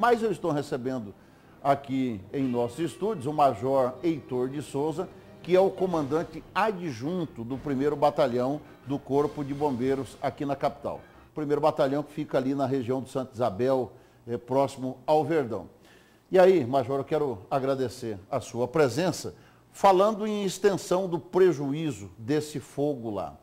Mas eu estou recebendo aqui em nossos estúdios o Major Heitor de Souza, que é o comandante adjunto do 1 Batalhão do Corpo de Bombeiros aqui na capital. O primeiro batalhão que fica ali na região do Santa Isabel, eh, próximo ao Verdão. E aí, Major, eu quero agradecer a sua presença, falando em extensão do prejuízo desse fogo lá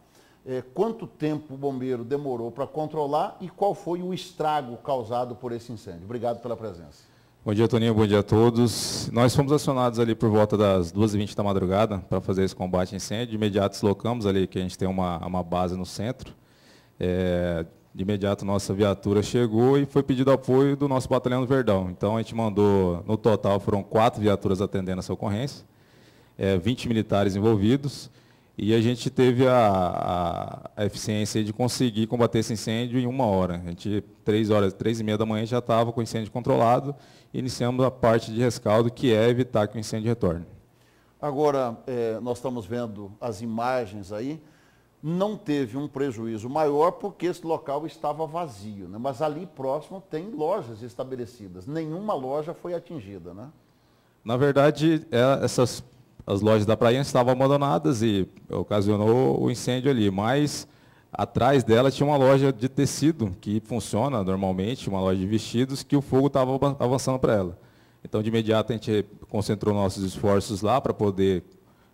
é, quanto tempo o bombeiro demorou para controlar e qual foi o estrago causado por esse incêndio. Obrigado pela presença. Bom dia, Toninho. Bom dia a todos. Nós fomos acionados ali por volta das 2h20 da madrugada para fazer esse combate a incêndio. De imediato deslocamos ali, que a gente tem uma, uma base no centro. É, de imediato nossa viatura chegou e foi pedido apoio do nosso batalhão do Verdão. Então a gente mandou, no total foram quatro viaturas atendendo essa ocorrência, é, 20 militares envolvidos. E a gente teve a, a, eficiência de conseguir combater esse incêndio em uma hora. A gente, três horas, três e meia da manhã, já estava com o incêndio controlado e iniciamos a parte de rescaldo, que é evitar que o incêndio retorne. Agora, é, nós estamos vendo as imagens aí, não teve um prejuízo maior porque esse local estava vazio, né? mas ali próximo tem lojas estabelecidas, nenhuma loja foi atingida, né? Na verdade, é, essas as lojas da praia estavam abandonadas e ocasionou o incêndio ali. Mas atrás dela tinha uma loja de tecido que funciona normalmente, uma loja de vestidos, que o fogo estava avançando para ela. Então, de imediato, a gente concentrou nossos esforços lá para poder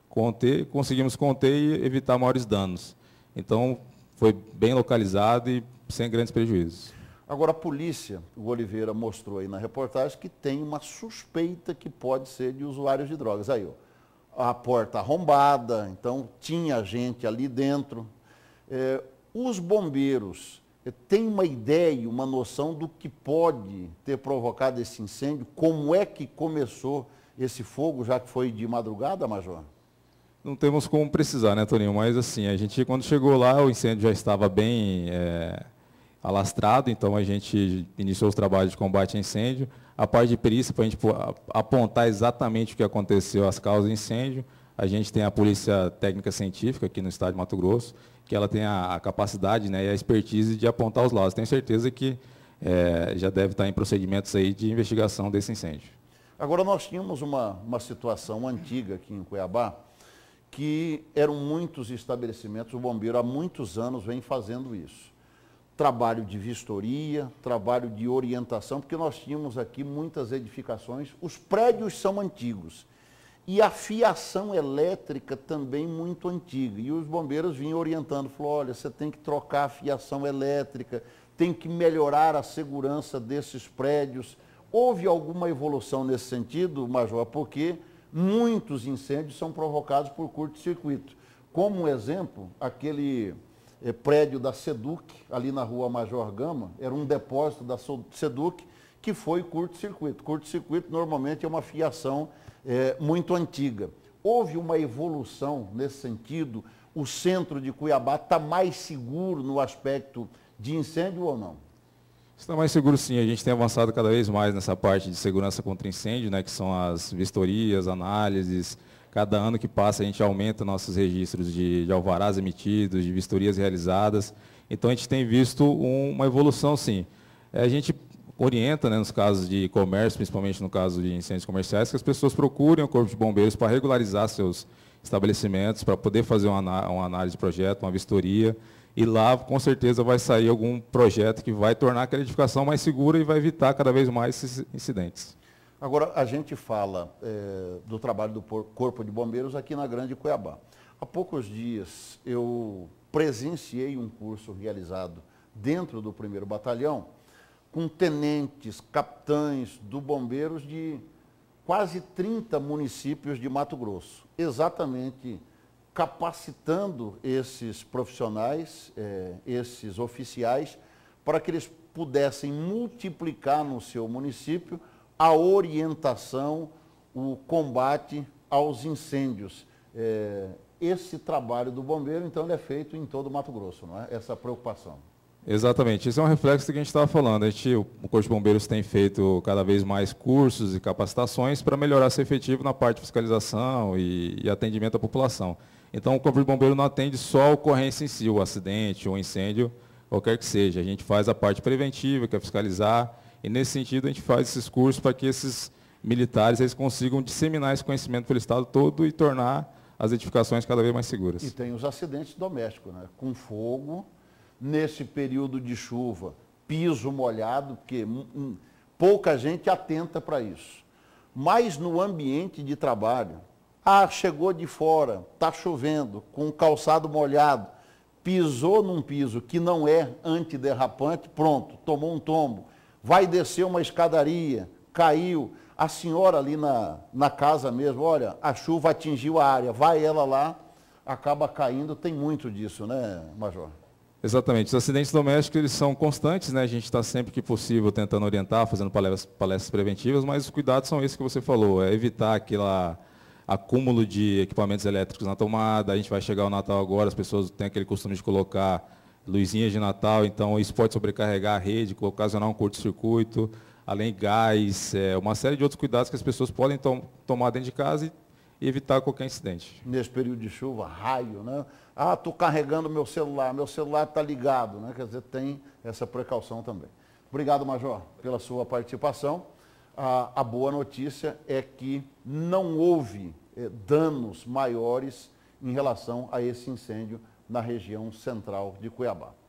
conter, conseguimos conter e evitar maiores danos. Então, foi bem localizado e sem grandes prejuízos. Agora, a polícia, o Oliveira mostrou aí na reportagem, que tem uma suspeita que pode ser de usuários de drogas. Aí, ó a porta arrombada, então tinha gente ali dentro. É, os bombeiros eh, têm uma ideia, uma noção do que pode ter provocado esse incêndio? Como é que começou esse fogo, já que foi de madrugada, Major? Não temos como precisar, né, Toninho? Mas assim, a gente quando chegou lá, o incêndio já estava bem é, alastrado, então a gente iniciou os trabalhos de combate a incêndio. A parte de perícia, para a gente apontar exatamente o que aconteceu, as causas do incêndio, a gente tem a Polícia Técnica Científica aqui no estado de Mato Grosso, que ela tem a, capacidade né, e a expertise de apontar os lados. Tenho certeza que é, já deve estar em procedimentos aí de investigação desse incêndio. Agora, nós tínhamos uma, uma situação antiga aqui em Cuiabá, que eram muitos estabelecimentos, o bombeiro há muitos anos vem fazendo isso trabalho de vistoria, trabalho de orientação, porque nós tínhamos aqui muitas edificações, os prédios são antigos. E a fiação elétrica também muito antiga. E os bombeiros vinham orientando, falou, olha, você tem que trocar a fiação elétrica, tem que melhorar a segurança desses prédios. Houve alguma evolução nesse sentido, Major, porque muitos incêndios são provocados por curto-circuito. Como um exemplo, aquele eh, prédio da SEDUC, ali na rua Major Gama, era um depósito da SEDUC que foi curto-circuito. Curto-circuito normalmente é uma fiação é, muito antiga. Houve uma evolução nesse sentido? O centro de Cuiabá está mais seguro no aspecto de incêndio ou não? Está mais seguro sim, a gente tem avançado cada vez mais nessa parte de segurança contra incêndio, né, que são as vistorias, análises, Cada ano que passa, a gente aumenta nossos registros de, de alvarás emitidos, de vistorias realizadas. Então, a gente tem visto um, uma evolução, sim. É, a gente orienta, né, nos casos de comércio, principalmente no caso de incêndios comerciais, que as pessoas procurem o Corpo de Bombeiros para regularizar seus estabelecimentos, para poder fazer uma, uma análise de projeto, uma vistoria. E lá, com certeza, vai sair algum projeto que vai tornar aquela edificação mais segura e vai evitar cada vez mais incidentes. Agora, a gente fala é, do trabalho do Corpo de Bombeiros aqui na Grande Cuiabá. Há poucos dias eu presenciei um curso realizado dentro do primeiro batalhão com tenentes, capitães do bombeiros de quase 30 municípios de Mato Grosso, exatamente capacitando esses profissionais, é, esses oficiais, para que eles pudessem multiplicar no seu município a orientação, o combate aos incêndios. É, esse trabalho do bombeiro, então, ele é feito em todo o Mato Grosso, não é? Essa preocupação. Exatamente. Isso é um reflexo do que a gente estava falando. A gente, o Corpo de Bombeiros tem feito cada vez mais cursos e capacitações para melhorar ser efetivo na parte de fiscalização e, e atendimento à população. Então, o Corpo de Bombeiro não atende só a ocorrência em si, o acidente, o incêndio, qualquer que seja. A gente faz a parte preventiva, que é fiscalizar, e, nesse sentido, a gente faz esses cursos para que esses militares eles consigam disseminar esse conhecimento pelo Estado todo e tornar as edificações cada vez mais seguras. E tem os acidentes domésticos, né? com fogo, nesse período de chuva, piso molhado, porque pouca gente atenta para isso. Mas no ambiente de trabalho, ah, chegou de fora, está chovendo, com o calçado molhado, pisou num piso que não é antiderrapante, pronto, tomou um tombo vai descer uma escadaria, caiu. A senhora ali na, na casa mesmo, olha, a chuva atingiu a área, vai ela lá, acaba caindo. Tem muito disso, né, Major? Exatamente. Os acidentes domésticos eles são constantes, né? A gente está sempre que possível tentando orientar, fazendo palestras, palestras preventivas, mas os cuidados são esses que você falou, é evitar aquele acúmulo de equipamentos elétricos na tomada. A gente vai chegar ao Natal agora, as pessoas têm aquele costume de colocar luzinhas de Natal, então isso pode sobrecarregar a rede, ocasionar um curto-circuito, além gás, é, uma série de outros cuidados que as pessoas podem to tomar dentro de casa e evitar qualquer incidente. Nesse período de chuva, raio, né? Ah, estou carregando meu celular, meu celular está ligado, né? Quer dizer, tem essa precaução também. Obrigado, Major, pela sua participação. Ah, a boa notícia é que não houve eh, danos maiores em relação a esse incêndio na região central de Cuiabá.